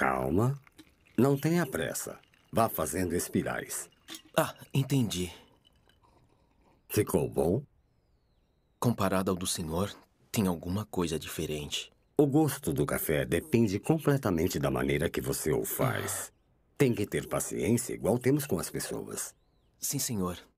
Calma. Não tenha pressa. Vá fazendo espirais. Ah, entendi. Ficou bom? Comparado ao do senhor, tem alguma coisa diferente. O gosto do café depende completamente da maneira que você o faz. Tem que ter paciência igual temos com as pessoas. Sim, senhor.